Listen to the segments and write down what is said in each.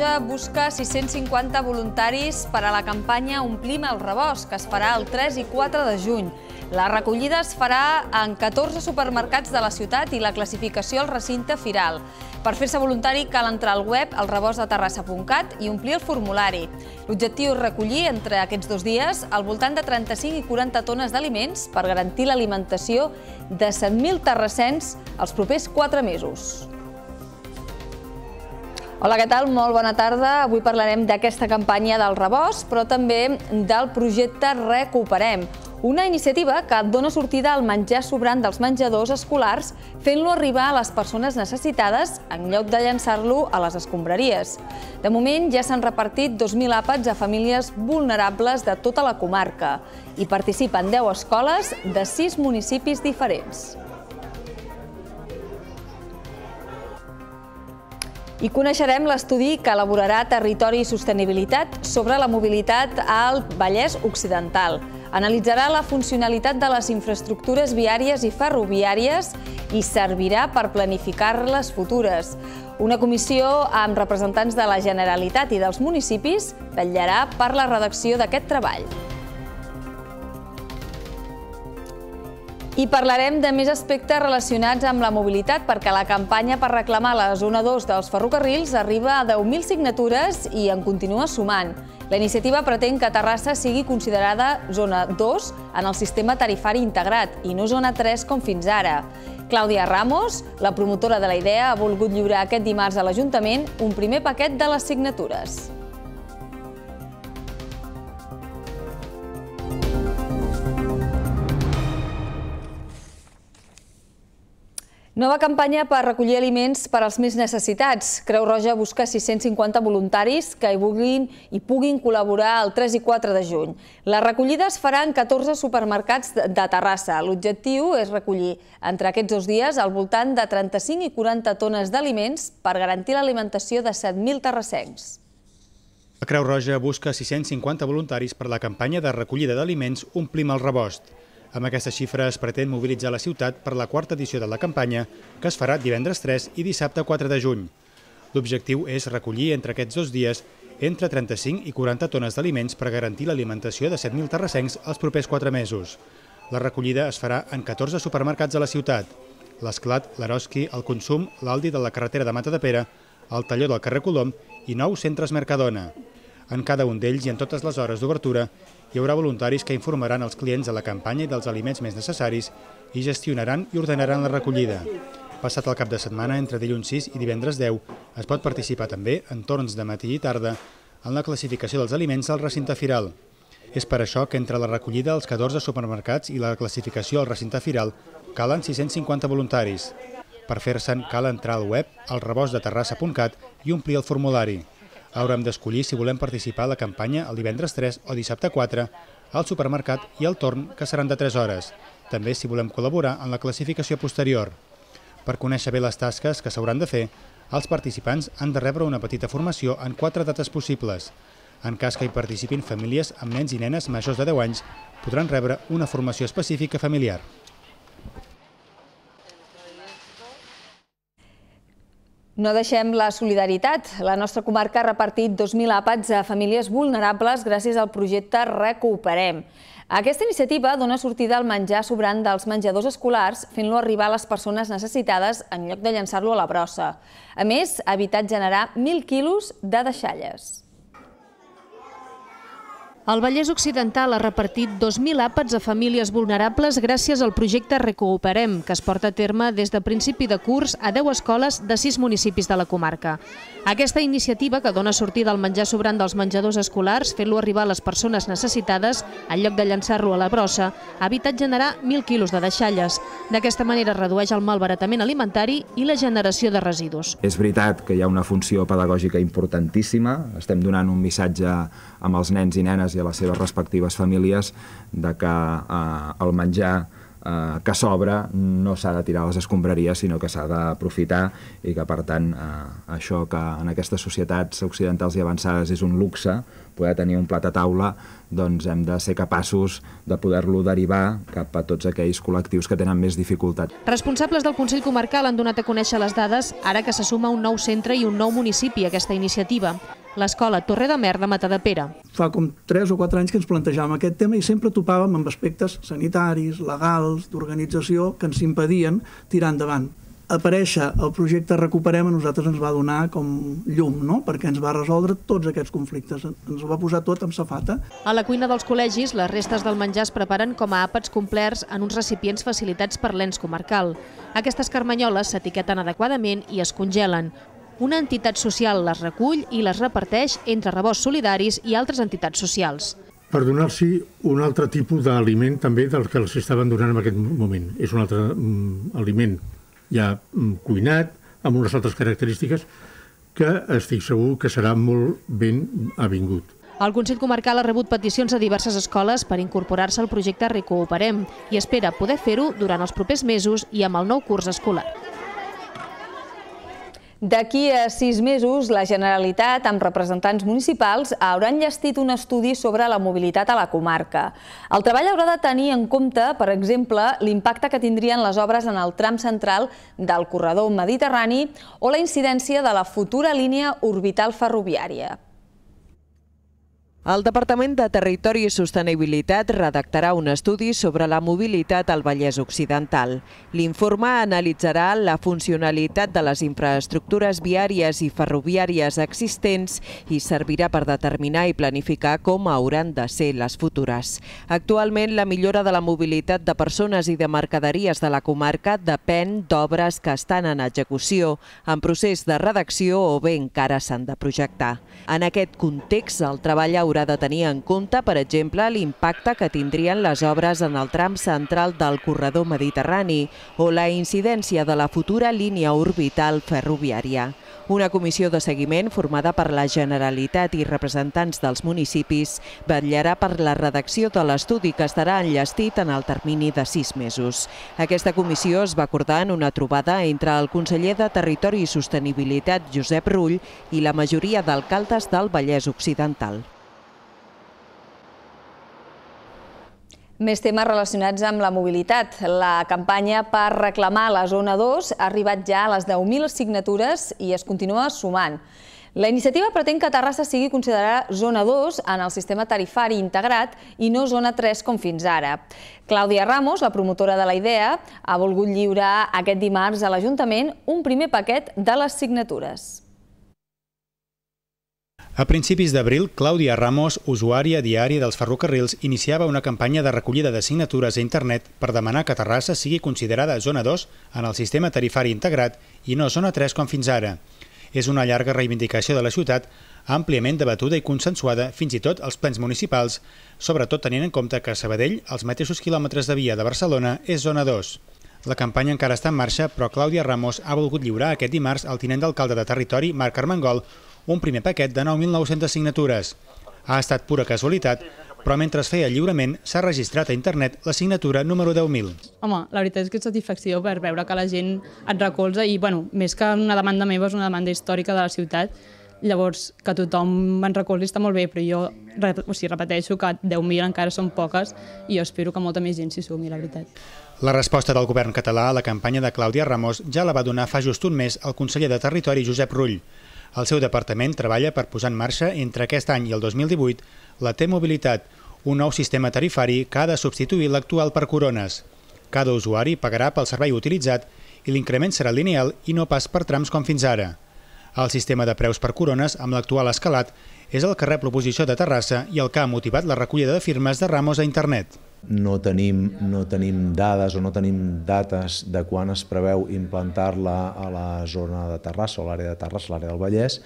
Tarroja busca 650 voluntaris per a la campanya Omplim el rebost, que es farà el 3 i 4 de juny. La recollida es farà en 14 supermercats de la ciutat i la classificació al recinte firal. Per fer-se voluntari cal entrar al web elrebostdeterrassa.cat i omplir el formulari. L'objectiu és recollir entre aquests dos dies al voltant de 35 i 40 tones d'aliments per garantir l'alimentació de 100.000 terrassens els propers 4 mesos. Hola, què tal? Molt bona tarda. Avui parlarem d'aquesta campanya del rebost, però també del projecte Recuperem, una iniciativa que dona sortida al menjar sobrant dels menjadors escolars fent-lo arribar a les persones necessitades en lloc de llançar-lo a les escombraries. De moment ja s'han repartit 2.000 àpats a famílies vulnerables de tota la comarca. i participen 10 escoles de 6 municipis diferents. i coneixerem l'estudi que elaborarà Territori i Sostenibilitat sobre la mobilitat al Vallès Occidental. Analitzarà la funcionalitat de les infraestructures viàries i ferroviàries i servirà per planificar-les futures. Una comissió amb representants de la Generalitat i dels municipis vetllarà per la redacció d'aquest treball. I parlarem de més aspectes relacionats amb la mobilitat perquè la campanya per reclamar la zona 2 dels ferrocarrils arriba a 10.000 signatures i en continua sumant. La iniciativa pretén que Terrassa sigui considerada zona 2 en el sistema tarifari integrat i no zona 3 com fins ara. Clàudia Ramos, la promotora de la idea, ha volgut lliurar aquest dimarts a l'Ajuntament un primer paquet de les signatures. Nova campanya per recollir aliments per als més necessitats. Creu Roja busca 650 voluntaris que hi vulguin i puguin col·laborar el 3 i 4 de juny. La recollida es farà en 14 supermercats de Terrassa. L'objectiu és recollir entre aquests dos dies al voltant de 35 i 40 tones d'aliments per garantir l'alimentació de 7.000 terrassencs. La Creu Roja busca 650 voluntaris per la campanya de recollida d'aliments Omplim el rebost. Amb aquesta xifra es pretén mobilitzar la ciutat per la quarta edició de la campanya, que es farà divendres 3 i dissabte 4 de juny. L'objectiu és recollir entre aquests dos dies entre 35 i 40 tones d'aliments per garantir l'alimentació de 7.000 terrassencs els propers 4 mesos. La recollida es farà en 14 supermercats de la ciutat. L'Esclat, l'Eroski, el Consum, l'Aldi de la carretera de Mata de Pere, el Talló del carrer Colom i nou centres Mercadona. En cada un d'ells i en totes les hores d'obertura hi haurà voluntaris que informaran els clients de la campanya i dels aliments més necessaris i gestionaran i ordenaran la recollida. Passat el cap de setmana, entre dilluns 6 i divendres 10, es pot participar també, en torns de matí i tarda, en la classificació dels aliments al recinte firal. És per això que entre la recollida als 14 supermercats i la classificació al recinte firal calen 650 voluntaris. Per fer-se'n cal entrar al web al rebost de terrassa.cat i omplir el formulari. Haurem d'escollir si volem participar a la campanya el divendres 3 o dissabte 4, al supermercat i al torn, que seran de 3 hores. També si volem col·laborar en la classificació posterior. Per conèixer bé les tasques que s'hauran de fer, els participants han de rebre una petita formació en quatre dates possibles. En cas que hi participin famílies amb nens i nenes majors de 10 anys, podran rebre una formació específica familiar. No deixem la solidaritat. La nostra comarca ha repartit 2.000 àpats a famílies vulnerables gràcies al projecte Recuperem. Aquesta iniciativa dona sortida al menjar sobrant dels menjadors escolars, fent-lo arribar a les persones necessitades en lloc de llançar-lo a la brossa. A més, ha evitat generar 1.000 quilos de deixalles. El Vallès Occidental ha repartit 2.000 àpats a famílies vulnerables gràcies al projecte Recuperem, que es porta a terme des de principi de curs a 10 escoles de 6 municipis de la comarca. Aquesta iniciativa, que dona sortida al menjar sobrant dels menjadors escolars, fent-lo arribar a les persones necessitades, en lloc de llançar-lo a la brossa, ha evitat generar 1.000 quilos de deixalles. D'aquesta manera redueix el malbaratament alimentari i la generació de residus. És veritat que hi ha una funció pedagògica importantíssima, estem donant un missatge amb els nens i nenes i a les seves respectives famílies de que eh, el menjar eh, que s'obre no s'ha de tirar a les escombraries, sinó que s'ha d'aprofitar i que, per tant, eh, això que en aquestes societats occidentals i avançades és un luxe, poder tenir un plat a taula, doncs hem de ser capaços de poder-lo derivar cap a tots aquells col·lectius que tenen més dificultat. Responsables del Consell Comarcal han donat a conèixer les dades ara que se suma un nou centre i un nou municipi a aquesta iniciativa l'escola Torre de Mer de Matadepera. Fa com 3 o 4 anys que ens plantejàvem aquest tema i sempre topàvem amb aspectes sanitaris, legals, d'organització, que ens impedien tirar endavant. Apareixer el projecte Recuperem a nosaltres ens va donar com llum, no? perquè ens va resoldre tots aquests conflictes, ens ho va posar tot amb safata. A la cuina dels col·legis, les restes del menjar es preparen com a àpats complerts en uns recipients facilitats per l'ens comarcal. Aquestes carmanyoles s'etiqueten adequadament i es congelen. Una entitat social les recull i les reparteix entre rebots solidaris i altres entitats socials. Per donar-s'hi un altre tipus d'aliment també del que els estaven donant en aquest moment. És un altre mm, aliment ja mm, cuinat, amb unes altres característiques, que estic segur que serà molt ben avingut. El Consell Comarcal ha rebut peticions de diverses escoles per incorporar-se al projecte Recooperem i espera poder fer-ho durant els propers mesos i amb el nou curs escolar. D'aquí a sis mesos, la Generalitat, amb representants municipals, haurà enllestit un estudi sobre la mobilitat a la comarca. El treball haurà de tenir en compte, per exemple, l'impacte que tindrien les obres en el tram central del corredor mediterrani o la incidència de la futura línia orbital ferroviària. El Departament de Territori i Sostenibilitat redactarà un estudi sobre la mobilitat al Vallès Occidental. L'informe analitzarà la funcionalitat de les infraestructures viàries i ferroviàries existents i servirà per determinar i planificar com hauran de ser les futures. Actualment, la millora de la mobilitat de persones i de mercaderies de la comarca depèn d'obres que estan en execució, en procés de redacció o bé encara s'han de projectar. En aquest context, el treball haurà haurà de tenir en compte, per exemple, l'impacte que tindrien les obres en el tram central del corredor mediterrani o la incidència de la futura línia orbital ferroviària. Una comissió de seguiment formada per la Generalitat i representants dels municipis vetllarà per la redacció de l'estudi que estarà enllestit en el termini de sis mesos. Aquesta comissió es va acordar en una trobada entre el conseller de Territori i Sostenibilitat, Josep Rull, i la majoria d'alcaldes del Vallès Occidental. Més temes relacionats amb la mobilitat. La campanya per reclamar la zona 2 ha arribat ja a les 10.000 signatures i es continua sumant. La iniciativa pretén que Terrassa sigui considerada zona 2 en el sistema tarifari integrat i no zona 3 com fins ara. Clàudia Ramos, la promotora de la idea, ha volgut lliurar aquest dimarts a l'Ajuntament un primer paquet de les signatures. A principis d'abril, Clàudia Ramos, usuària diària dels ferrocarrils, iniciava una campanya de recollida de signatures a internet per demanar que Terrassa sigui considerada zona 2 en el sistema tarifari integrat i no zona 3 com fins ara. És una llarga reivindicació de la ciutat, àmpliament debatuda i consensuada fins i tot als plens municipals, sobretot tenint en compte que a Sabadell, als mateixos quilòmetres de via de Barcelona, és zona 2. La campanya encara està en marxa, però Clàudia Ramos ha volgut lliurar aquest dimarts al tinent d'alcalde de territori, Marc Armengol, un primer paquet de 9.900 signatures. Ha estat pura casualitat, però mentre es feia lliurement s'ha registrat a internet la signatura número 10.000. Home, la veritat és que és satisfacció per veure que la gent et recolza i, bueno, més que una demanda meva, és una demanda històrica de la ciutat, Llavors, que tothom me'n recolzi està molt bé, però jo o sigui, repeteixo que 10.000 encara són poques i jo espero que molta més gent s'hi sumi, la veritat. La resposta del govern català a la campanya de Clàudia Ramos ja la va donar fa just un mes el conseller de Territori Josep Rull. El seu departament treballa per posar en marxa entre aquest any i el 2018 la T-Mobilitat, un nou sistema tarifari que ha de substituir l'actual per corones. Cada usuari pagarà pel servei utilitzat i l'increment serà lineal i no pas per trams com fins ara. El sistema de preus per corones, amb l'actual escalat, és el que rep l'oposició de Terrassa i el que ha motivat la recollida de firmes de Ramos a internet. No tenim, no tenim dades o no tenim dates de quan es preveu implantar-la a la zona de Terrassa o l'àrea de Terrassa, l'àrea del Vallès,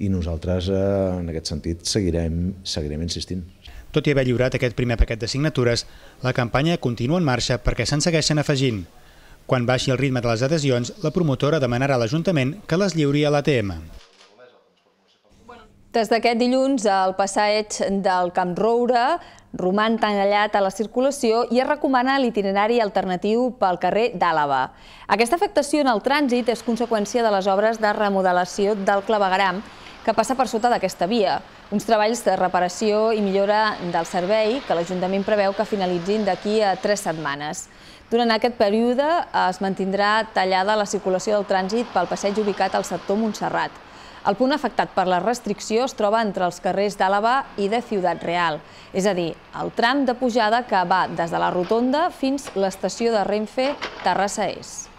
i nosaltres eh, en aquest sentit seguirem, seguirem insistint. Tot i haver lliurat aquest primer paquet de signatures, la campanya continua en marxa perquè se'n segueixen afegint. Quan baixi el ritme de les adhesions, la promotora demanarà a l'Ajuntament que les lliuri a l'ATM. Des d'aquest dilluns, el passeig del Camp Roure roman tanallat a la circulació i es recomana l'itinerari alternatiu pel carrer d'Àlava. Aquesta afectació en el trànsit és conseqüència de les obres de remodelació del clavegram que passa per sota d'aquesta via. Uns treballs de reparació i millora del servei que l'Ajuntament preveu que finalitzin d'aquí a tres setmanes. Durant aquest període es mantindrà tallada la circulació del trànsit pel passeig ubicat al sector Montserrat. El punt afectat per la restricció es troba entre els carrers d'Àlava i de Ciutat Real, és a dir, el tram de pujada que va des de la rotonda fins l'estació de Renfe Terrassa Est.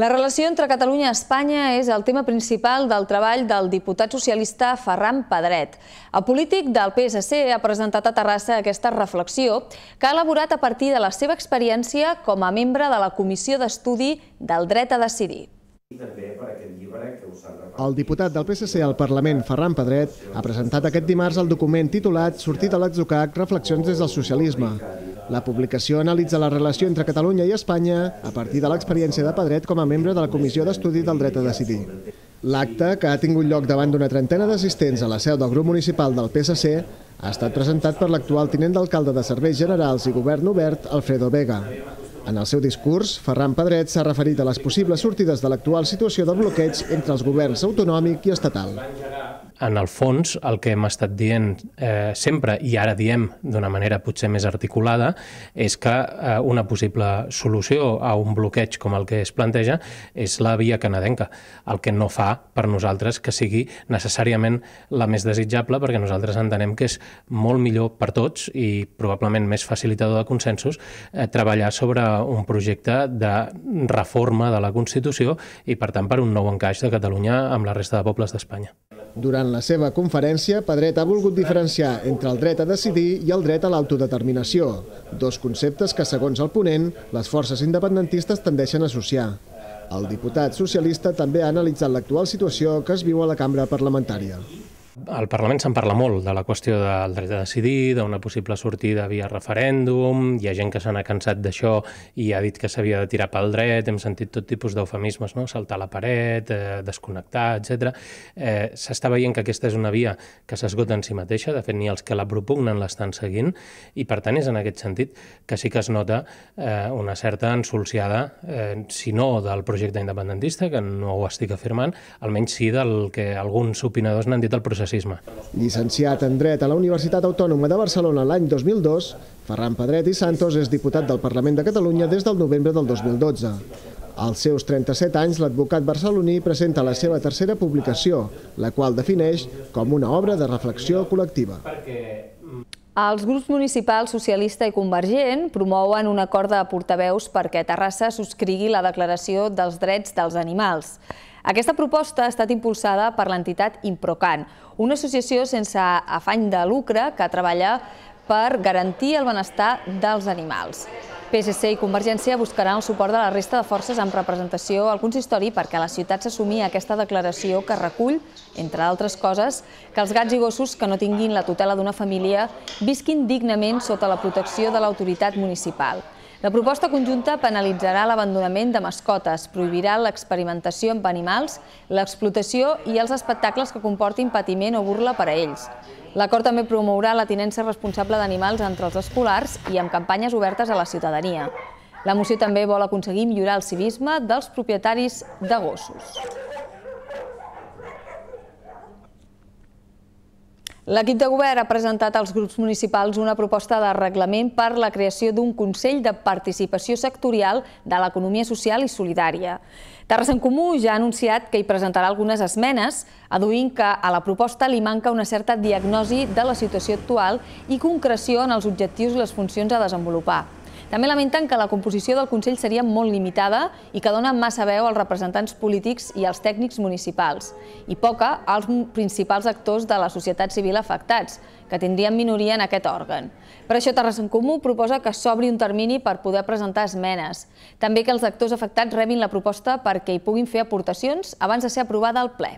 La relació entre Catalunya i Espanya és el tema principal del treball del diputat socialista Ferran Pedret. El polític del PSC ha presentat a Terrassa aquesta reflexió que ha elaborat a partir de la seva experiència com a membre de la Comissió d'Estudi del Dret a Decidir. El diputat del PSC al Parlament, Ferran Pedret, ha presentat aquest dimarts el document titulat Sortit a l'Exocac, reflexions des del socialisme. La publicació analitza la relació entre Catalunya i Espanya a partir de l'experiència de Pedret com a membre de la Comissió d'Estudi del Dret a Decidir. L'acte, que ha tingut lloc davant d'una trentena d'assistents a la seu del grup municipal del PSC, ha estat presentat per l'actual tinent d'alcalde de Serveis Generals i Govern Obert, Alfredo Vega. En el seu discurs, Ferran Pedret s'ha referit a les possibles sortides de l'actual situació de bloqueig entre els governs autonòmic i estatal en el fons, el que hem estat dient eh, sempre, i ara diem d'una manera potser més articulada, és que eh, una possible solució a un bloqueig com el que es planteja és la via canadenca, el que no fa per nosaltres que sigui necessàriament la més desitjable, perquè nosaltres entenem que és molt millor per tots i probablement més facilitador de consensos eh, treballar sobre un projecte de reforma de la Constitució i, per tant, per un nou encaix de Catalunya amb la resta de pobles d'Espanya. Durant la seva conferència, Pedret ha volgut diferenciar entre el dret a decidir i el dret a l'autodeterminació, dos conceptes que, segons el ponent, les forces independentistes tendeixen a associar. El diputat socialista també ha analitzat l'actual situació que es viu a la cambra parlamentària al Parlament se'n parla molt de la qüestió del dret a decidir, d'una possible sortida via referèndum, hi ha gent que se n'ha cansat d'això i ha dit que s'havia de tirar pel dret, hem sentit tot tipus d'eufemismes, no? saltar la paret, eh, desconnectar, etc. Eh, S'està veient que aquesta és una via que s'esgota en si mateixa, de fet ni els que la propugnen l'estan seguint, i per tant és en aquest sentit que sí que es nota eh, una certa ensolciada, eh, si no del projecte independentista, que no ho estic afirmant, almenys sí del que alguns opinadors n'han dit el procés processisme. Llicenciat en Dret a la Universitat Autònoma de Barcelona l'any 2002, Ferran Pedret i Santos és diputat del Parlament de Catalunya des del novembre del 2012. Als seus 37 anys, l'advocat barceloní presenta la seva tercera publicació, la qual defineix com una obra de reflexió col·lectiva. Els grups municipals socialista i convergent promouen un acord de portaveus perquè Terrassa subscrigui la Declaració dels Drets dels Animals. Aquesta proposta ha estat impulsada per l'entitat Improcan, una associació sense afany de lucre que treballa per garantir el benestar dels animals. PSC i Convergència buscaran el suport de la resta de forces amb representació al consistori perquè la ciutat s'assumia aquesta declaració que recull, entre altres coses, que els gats i gossos que no tinguin la tutela d'una família visquin dignament sota la protecció de l'autoritat municipal. La proposta conjunta penalitzarà l'abandonament de mascotes, prohibirà l'experimentació amb animals, l'explotació i els espectacles que comportin patiment o burla per a ells. L'acord també promourà la tinença responsable d'animals entre els escolars i amb campanyes obertes a la ciutadania. La moció també vol aconseguir millorar el civisme dels propietaris de gossos. L'equip de govern ha presentat als grups municipals una proposta de reglament per la creació d'un Consell de Participació Sectorial de l'Economia Social i Solidària. Terres en Comú ja ha anunciat que hi presentarà algunes esmenes, aduint que a la proposta li manca una certa diagnosi de la situació actual i concreció en els objectius i les funcions a desenvolupar. També lamenten que la composició del Consell seria molt limitada i que dona massa veu als representants polítics i als tècnics municipals, i poca als principals actors de la societat civil afectats, que tindrien minoria en aquest òrgan. Per això Terres en Comú proposa que s'obri un termini per poder presentar esmenes. També que els actors afectats rebin la proposta perquè hi puguin fer aportacions abans de ser aprovada al ple.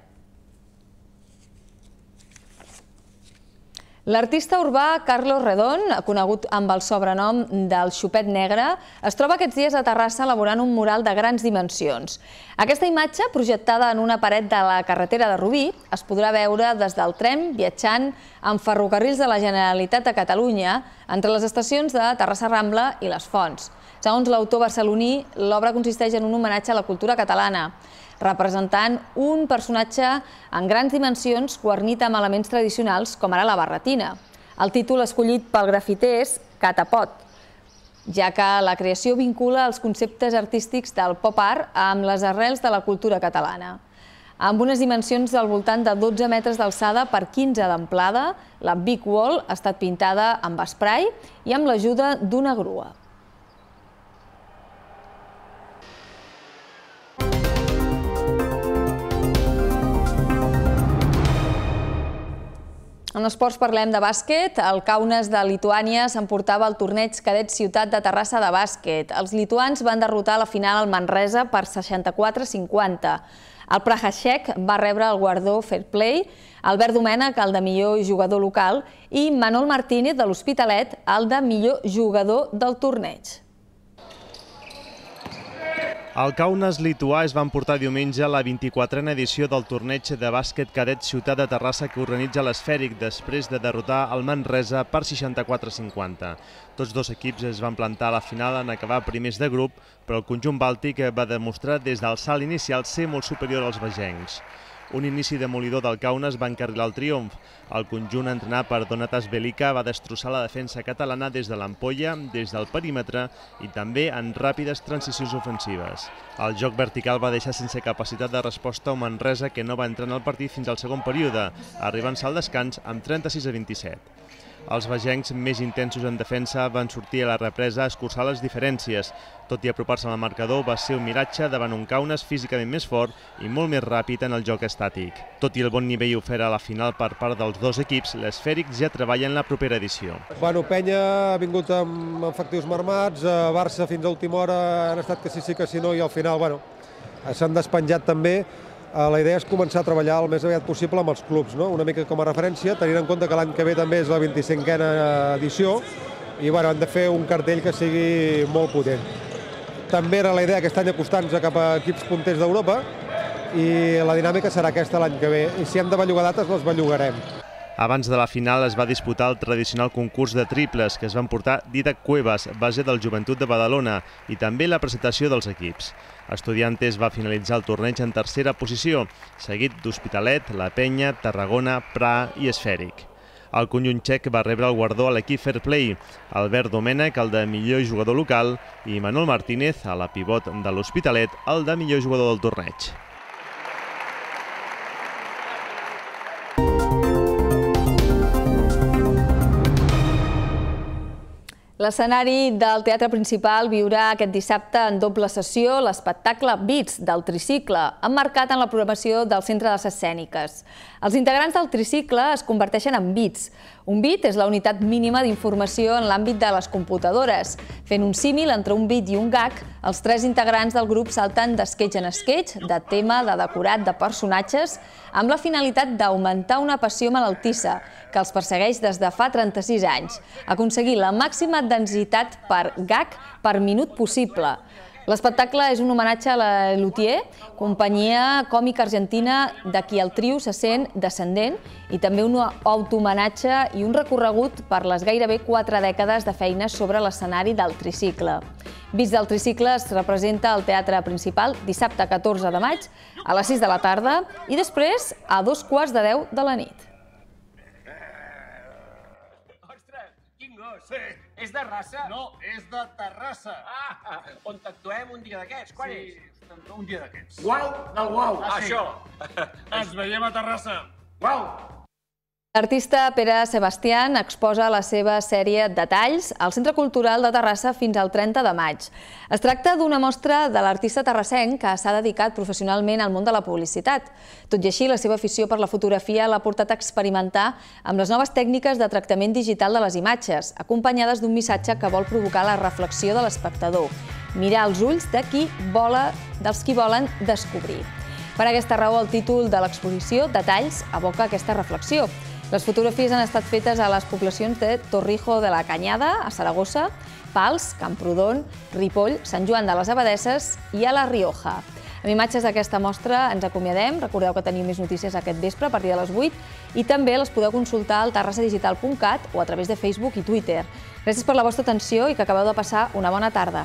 L'artista urbà Carlos Redón, conegut amb el sobrenom del Xupet Negre, es troba aquests dies a Terrassa elaborant un mural de grans dimensions. Aquesta imatge, projectada en una paret de la carretera de Rubí, es podrà veure des del tren viatjant amb ferrocarrils de la Generalitat de Catalunya entre les estacions de Terrassa Rambla i les Fonts. Segons l'autor barceloní, l'obra consisteix en un homenatge a la cultura catalana representant un personatge en grans dimensions guarnit amb elements tradicionals com ara la barretina. El títol escollit pel grafiter és Catapot, ja que la creació vincula els conceptes artístics del pop art amb les arrels de la cultura catalana. Amb unes dimensions del voltant de 12 metres d'alçada per 15 d'amplada, la Big Wall ha estat pintada amb esprai i amb l'ajuda d'una grua. En esports parlem de bàsquet. El Kaunas de Lituània s'emportava el torneig cadet ciutat de Terrassa de bàsquet. Els lituans van derrotar la final al Manresa per 64-50. El Prahashek va rebre el guardó Fair Play, Albert Domènech, el de millor jugador local, i Manol Martínez, de l'Hospitalet, el de millor jugador del torneig. El Kaunas lituà es va emportar diumenge la 24a edició del torneig de bàsquet cadet Ciutat de Terrassa que organitza l'Esfèric després de derrotar el Manresa per 64-50. Tots dos equips es van plantar a la final en acabar primers de grup, però el conjunt bàltic va demostrar des del salt inicial ser molt superior als vegencs. Un inici demolidor del Kaunas va encarrilar el triomf. El conjunt entrenat per Donatas Belica va destrossar la defensa catalana des de l'ampolla, des del perímetre i també en ràpides transicions ofensives. El joc vertical va deixar sense capacitat de resposta a Manresa que no va entrar en el partit fins al segon període, arribant-se al descans amb 36 a 27. Els vegencs més intensos en defensa van sortir a la represa a escurçar les diferències. Tot i apropar-se al marcador, va ser un miratge davant un Caunes físicament més fort i molt més ràpid en el joc estàtic. Tot i el bon nivell ofert a la final per part dels dos equips, l'esfèrics ja treballa en la propera edició. Bueno, Penya ha vingut amb efectius marmats, eh, Barça fins a última hora han estat que sí, sí, que sí, no, i al final, bueno, s'han despenjat també, Eh, la idea és començar a treballar el més aviat possible amb els clubs, no? una mica com a referència, tenint en compte que l'any que ve també és la 25a edició, i bueno, hem de fer un cartell que sigui molt potent. També era la idea aquest any acostar-nos cap a equips punters d'Europa, i la dinàmica serà aquesta l'any que ve. I si hem de bellugar dates, les bellugarem. Abans de la final es va disputar el tradicional concurs de triples que es van portar Didac Cuevas, base del Joventut de Badalona, i també la presentació dels equips. Estudiantes va finalitzar el torneig en tercera posició, seguit d'Hospitalet, La Penya, Tarragona, Pra i Esfèric. El conjunt txec va rebre el guardó a l'equip Fair Play, Albert Domènech, el de millor jugador local, i Manuel Martínez, a la pivot de l'Hospitalet, el de millor jugador del torneig. L'escenari del Teatre Principal viurà aquest dissabte en doble sessió l'espectacle Bits del Tricicle, emmarcat en la programació del Centre de les Escèniques. Els integrants del Tricicle es converteixen en bits. Un bit és la unitat mínima d'informació en l'àmbit de les computadores. Fent un símil entre un bit i un gag, els tres integrants del grup salten d'esquetx en esquetx, de tema, de decorat, de personatges, amb la finalitat d'augmentar una passió malaltissa que els persegueix des de fa 36 anys. Aconseguir la màxima densitat per gag per minut possible. L'espectacle és un homenatge a la Luthier, companyia còmica argentina de qui el trio se sent descendent i també un automenatge i un recorregut per les gairebé quatre dècades de feines sobre l'escenari del tricicle. Vist del tricicle es representa al Teatre Principal dissabte 14 de maig a les 6 de la tarda i després a dos quarts de 10 de la nit. sé. És de raça? No, és de Terrassa. Ah, ah on t'actuem un dia d'aquests? Quan sí, és? Un dia d'aquests. Guau del guau. Ah, ah, sí. Això. Ens veiem a Terrassa. Guau. L'artista Pere Sebastián exposa la seva sèrie Detalls al Centre Cultural de Terrassa fins al 30 de maig. Es tracta d'una mostra de l'artista terrassenc que s'ha dedicat professionalment al món de la publicitat. Tot i així, la seva afició per la fotografia l'ha portat a experimentar amb les noves tècniques de tractament digital de les imatges, acompanyades d'un missatge que vol provocar la reflexió de l'espectador, mirar els ulls de qui vola, dels qui volen descobrir. Per aquesta raó, el títol de l'exposició, Detalls, evoca aquesta reflexió. Les fotografies han estat fetes a les poblacions de Torrijo de la Canyada, a Saragossa, Pals, Camprodon, Ripoll, Sant Joan de les Abadesses i a La Rioja. Amb imatges d'aquesta mostra ens acomiadem. Recordeu que teniu més notícies aquest vespre a partir de les 8 i també les podeu consultar al terrassadigital.cat o a través de Facebook i Twitter. Gràcies per la vostra atenció i que acabeu de passar una bona tarda.